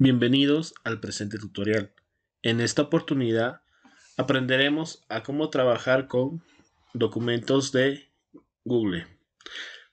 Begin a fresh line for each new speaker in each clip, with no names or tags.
Bienvenidos al presente tutorial. En esta oportunidad aprenderemos a cómo trabajar con documentos de Google.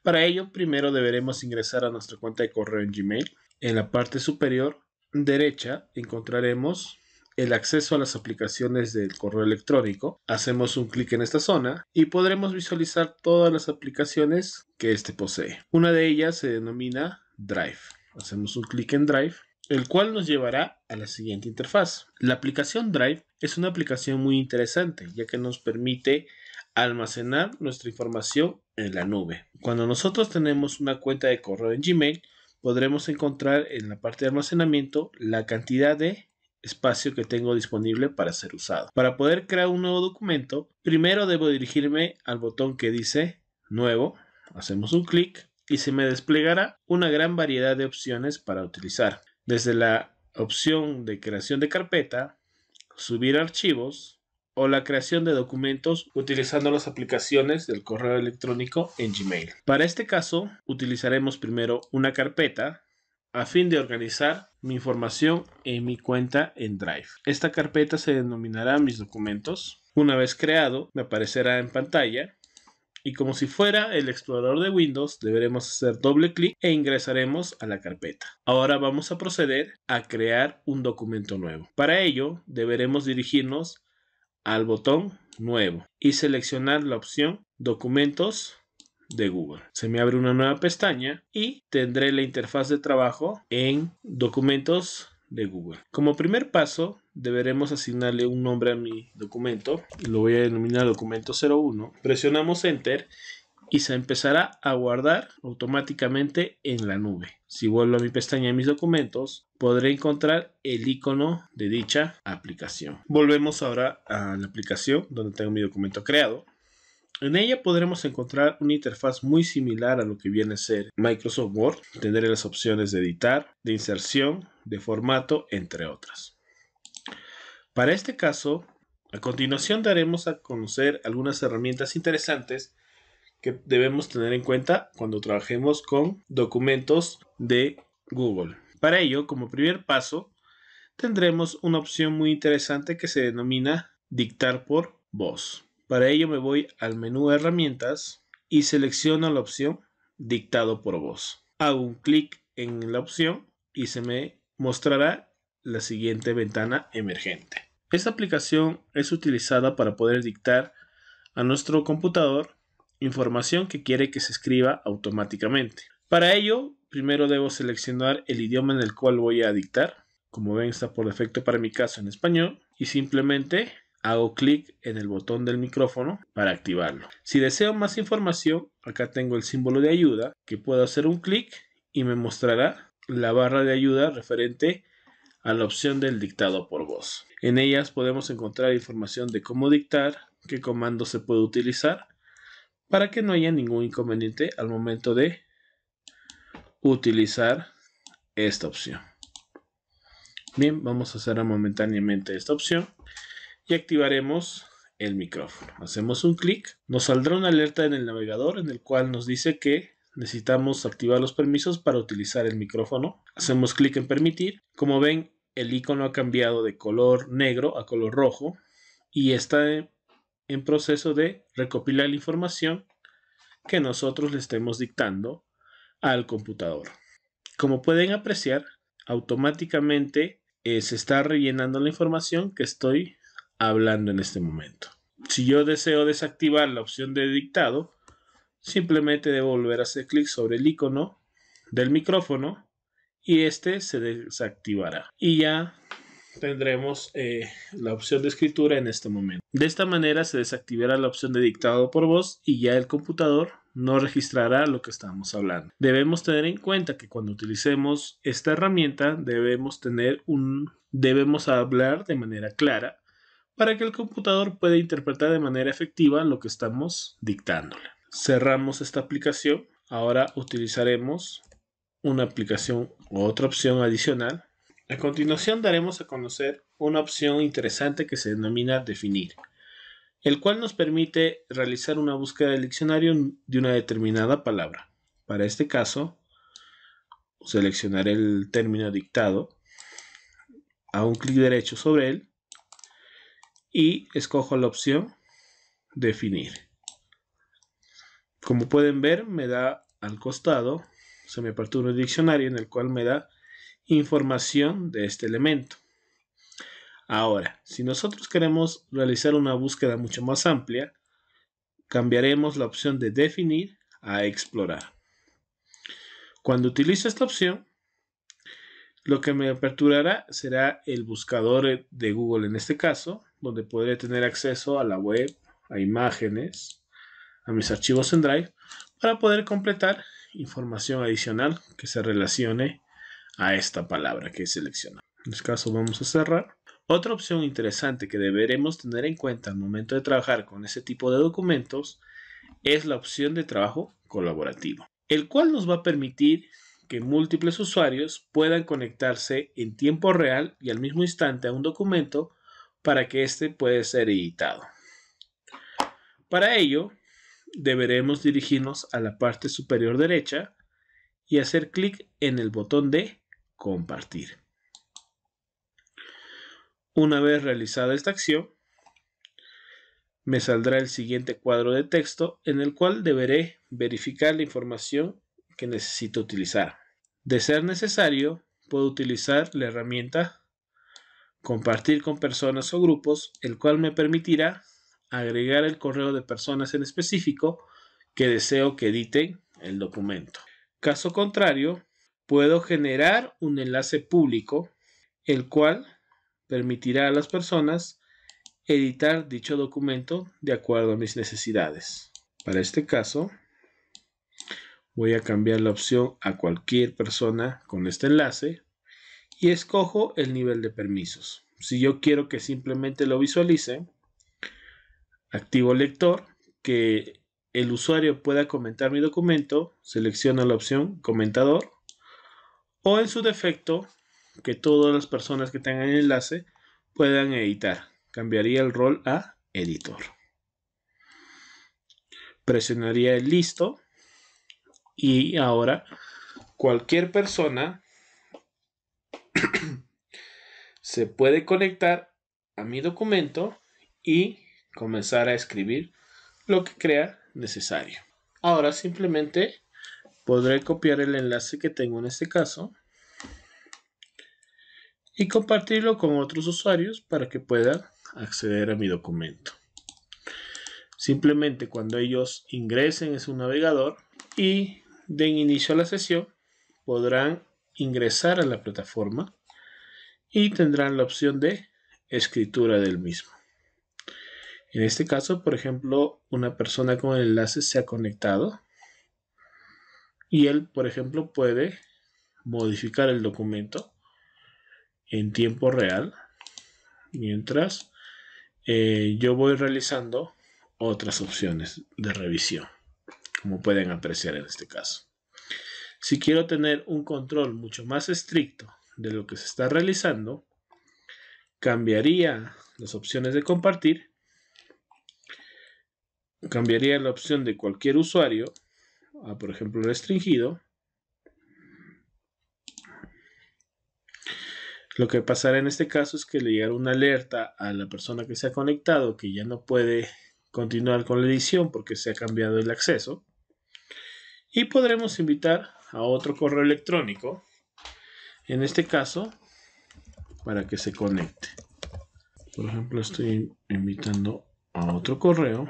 Para ello, primero deberemos ingresar a nuestra cuenta de correo en Gmail. En la parte superior derecha encontraremos el acceso a las aplicaciones del correo electrónico. Hacemos un clic en esta zona y podremos visualizar todas las aplicaciones que éste posee. Una de ellas se denomina Drive. Hacemos un clic en Drive el cual nos llevará a la siguiente interfaz. La aplicación Drive es una aplicación muy interesante, ya que nos permite almacenar nuestra información en la nube. Cuando nosotros tenemos una cuenta de correo en Gmail, podremos encontrar en la parte de almacenamiento la cantidad de espacio que tengo disponible para ser usado. Para poder crear un nuevo documento, primero debo dirigirme al botón que dice Nuevo, hacemos un clic y se me desplegará una gran variedad de opciones para utilizar desde la opción de creación de carpeta, subir archivos o la creación de documentos utilizando las aplicaciones del correo electrónico en Gmail. Para este caso, utilizaremos primero una carpeta a fin de organizar mi información en mi cuenta en Drive. Esta carpeta se denominará mis documentos. Una vez creado, me aparecerá en pantalla y como si fuera el explorador de Windows deberemos hacer doble clic e ingresaremos a la carpeta. Ahora vamos a proceder a crear un documento nuevo. Para ello deberemos dirigirnos al botón nuevo y seleccionar la opción documentos de Google. Se me abre una nueva pestaña y tendré la interfaz de trabajo en documentos de Google. Como primer paso deberemos asignarle un nombre a mi documento lo voy a denominar documento 01. Presionamos enter y se empezará a guardar automáticamente en la nube. Si vuelvo a mi pestaña de mis documentos, podré encontrar el icono de dicha aplicación. Volvemos ahora a la aplicación donde tengo mi documento creado. En ella podremos encontrar una interfaz muy similar a lo que viene a ser Microsoft Word. Tendré las opciones de editar, de inserción, de formato, entre otras. Para este caso, a continuación daremos a conocer algunas herramientas interesantes que debemos tener en cuenta cuando trabajemos con documentos de Google. Para ello, como primer paso, tendremos una opción muy interesante que se denomina dictar por voz. Para ello me voy al menú herramientas y selecciono la opción dictado por voz. Hago un clic en la opción y se me mostrará la siguiente ventana emergente. Esta aplicación es utilizada para poder dictar a nuestro computador información que quiere que se escriba automáticamente. Para ello, primero debo seleccionar el idioma en el cual voy a dictar. Como ven, está por defecto para mi caso en español. Y simplemente hago clic en el botón del micrófono para activarlo. Si deseo más información, acá tengo el símbolo de ayuda que puedo hacer un clic y me mostrará la barra de ayuda referente a la opción del dictado por voz. En ellas podemos encontrar información de cómo dictar, qué comando se puede utilizar, para que no haya ningún inconveniente al momento de utilizar esta opción. Bien, vamos a cerrar momentáneamente esta opción y activaremos el micrófono. Hacemos un clic, nos saldrá una alerta en el navegador en el cual nos dice que necesitamos activar los permisos para utilizar el micrófono. Hacemos clic en permitir. Como ven, el icono ha cambiado de color negro a color rojo y está en proceso de recopilar la información que nosotros le estemos dictando al computador. Como pueden apreciar, automáticamente eh, se está rellenando la información que estoy hablando en este momento. Si yo deseo desactivar la opción de dictado, simplemente debo volver a hacer clic sobre el icono del micrófono y este se desactivará. Y ya tendremos eh, la opción de escritura en este momento. De esta manera se desactivará la opción de dictado por voz y ya el computador no registrará lo que estamos hablando. Debemos tener en cuenta que cuando utilicemos esta herramienta debemos tener un debemos hablar de manera clara para que el computador pueda interpretar de manera efectiva lo que estamos dictándole. Cerramos esta aplicación. Ahora utilizaremos una aplicación u otra opción adicional. A continuación daremos a conocer una opción interesante que se denomina definir, el cual nos permite realizar una búsqueda del diccionario de una determinada palabra. Para este caso, seleccionaré el término dictado, hago un clic derecho sobre él y escojo la opción definir. Como pueden ver, me da al costado se me apertura un diccionario en el cual me da información de este elemento. Ahora, si nosotros queremos realizar una búsqueda mucho más amplia, cambiaremos la opción de definir a explorar. Cuando utilice esta opción, lo que me aperturará será el buscador de Google en este caso, donde podré tener acceso a la web, a imágenes, a mis archivos en Drive, para poder completar información adicional que se relacione a esta palabra que selecciona. En este caso vamos a cerrar. Otra opción interesante que deberemos tener en cuenta al momento de trabajar con ese tipo de documentos es la opción de trabajo colaborativo, el cual nos va a permitir que múltiples usuarios puedan conectarse en tiempo real y al mismo instante a un documento para que éste pueda ser editado. Para ello, deberemos dirigirnos a la parte superior derecha y hacer clic en el botón de compartir. Una vez realizada esta acción, me saldrá el siguiente cuadro de texto en el cual deberé verificar la información que necesito utilizar. De ser necesario, puedo utilizar la herramienta Compartir con personas o grupos, el cual me permitirá agregar el correo de personas en específico que deseo que editen el documento. Caso contrario, puedo generar un enlace público, el cual permitirá a las personas editar dicho documento de acuerdo a mis necesidades. Para este caso, voy a cambiar la opción a cualquier persona con este enlace y escojo el nivel de permisos. Si yo quiero que simplemente lo visualice, Activo lector, que el usuario pueda comentar mi documento, selecciono la opción comentador, o en su defecto, que todas las personas que tengan enlace puedan editar. Cambiaría el rol a editor. Presionaría el listo y ahora cualquier persona se puede conectar a mi documento y comenzar a escribir lo que crea necesario. Ahora simplemente podré copiar el enlace que tengo en este caso y compartirlo con otros usuarios para que puedan acceder a mi documento. Simplemente cuando ellos ingresen en su navegador y den inicio a la sesión, podrán ingresar a la plataforma y tendrán la opción de escritura del mismo. En este caso, por ejemplo, una persona con el enlace se ha conectado y él, por ejemplo, puede modificar el documento en tiempo real mientras eh, yo voy realizando otras opciones de revisión, como pueden apreciar en este caso. Si quiero tener un control mucho más estricto de lo que se está realizando, cambiaría las opciones de compartir cambiaría la opción de cualquier usuario a, por ejemplo, restringido. Lo que pasará en este caso es que le llegará una alerta a la persona que se ha conectado que ya no puede continuar con la edición porque se ha cambiado el acceso. Y podremos invitar a otro correo electrónico, en este caso, para que se conecte. Por ejemplo, estoy invitando a otro correo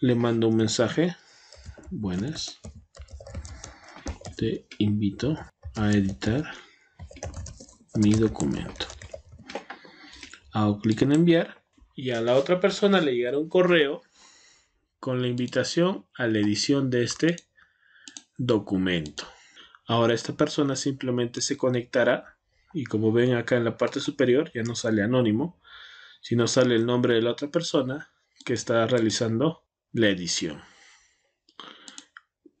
le mando un mensaje. Buenas. Te invito a editar mi documento. Hago clic en enviar y a la otra persona le llegará un correo con la invitación a la edición de este documento. Ahora esta persona simplemente se conectará y como ven acá en la parte superior ya no sale anónimo, sino sale el nombre de la otra persona que está realizando la edición.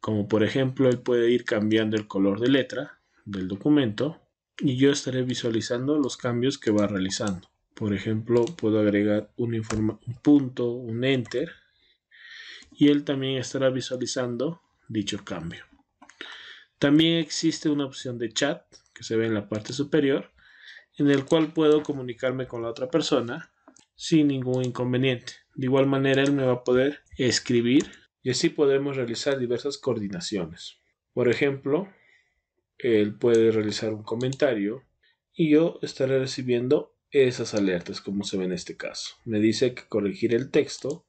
Como por ejemplo, él puede ir cambiando el color de letra del documento y yo estaré visualizando los cambios que va realizando. Por ejemplo, puedo agregar un, un punto, un enter, y él también estará visualizando dicho cambio. También existe una opción de chat que se ve en la parte superior, en el cual puedo comunicarme con la otra persona sin ningún inconveniente. De igual manera, él me va a poder escribir y así podremos realizar diversas coordinaciones. Por ejemplo, él puede realizar un comentario y yo estaré recibiendo esas alertas como se ve en este caso. Me dice que corregir el texto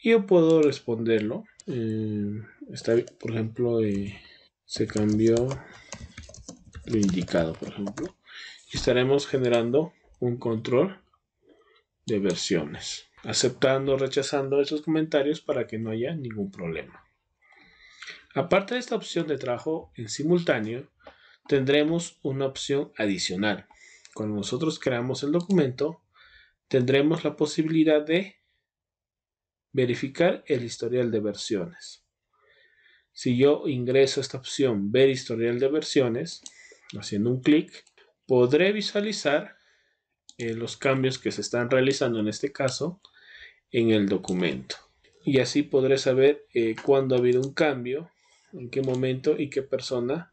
y yo puedo responderlo. Eh, está, por ejemplo, eh, se cambió lo indicado, por ejemplo. Y estaremos generando un control de versiones, aceptando o rechazando esos comentarios para que no haya ningún problema. Aparte de esta opción de trabajo en simultáneo, tendremos una opción adicional. Cuando nosotros creamos el documento, tendremos la posibilidad de verificar el historial de versiones. Si yo ingreso a esta opción ver historial de versiones, haciendo un clic, podré visualizar eh, los cambios que se están realizando en este caso en el documento. Y así podré saber eh, cuándo ha habido un cambio, en qué momento y qué persona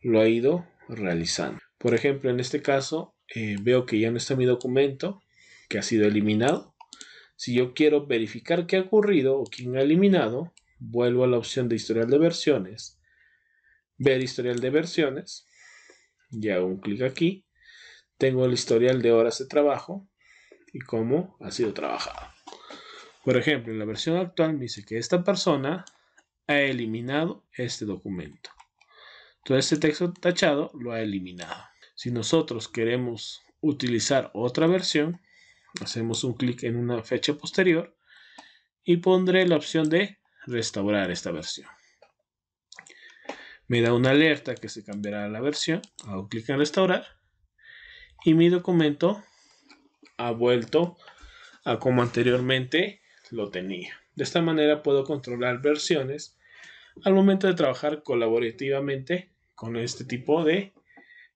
lo ha ido realizando. Por ejemplo, en este caso eh, veo que ya no está mi documento, que ha sido eliminado. Si yo quiero verificar qué ha ocurrido o quién ha eliminado, vuelvo a la opción de historial de versiones, ver historial de versiones, y hago un clic aquí tengo el historial de horas de trabajo y cómo ha sido trabajado. Por ejemplo, en la versión actual me dice que esta persona ha eliminado este documento. Todo este texto tachado lo ha eliminado. Si nosotros queremos utilizar otra versión, hacemos un clic en una fecha posterior y pondré la opción de restaurar esta versión. Me da una alerta que se cambiará la versión. Hago clic en restaurar y mi documento ha vuelto a como anteriormente lo tenía. De esta manera puedo controlar versiones al momento de trabajar colaborativamente con este tipo de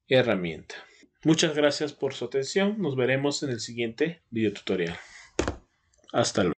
herramienta. Muchas gracias por su atención. Nos veremos en el siguiente video tutorial. Hasta luego.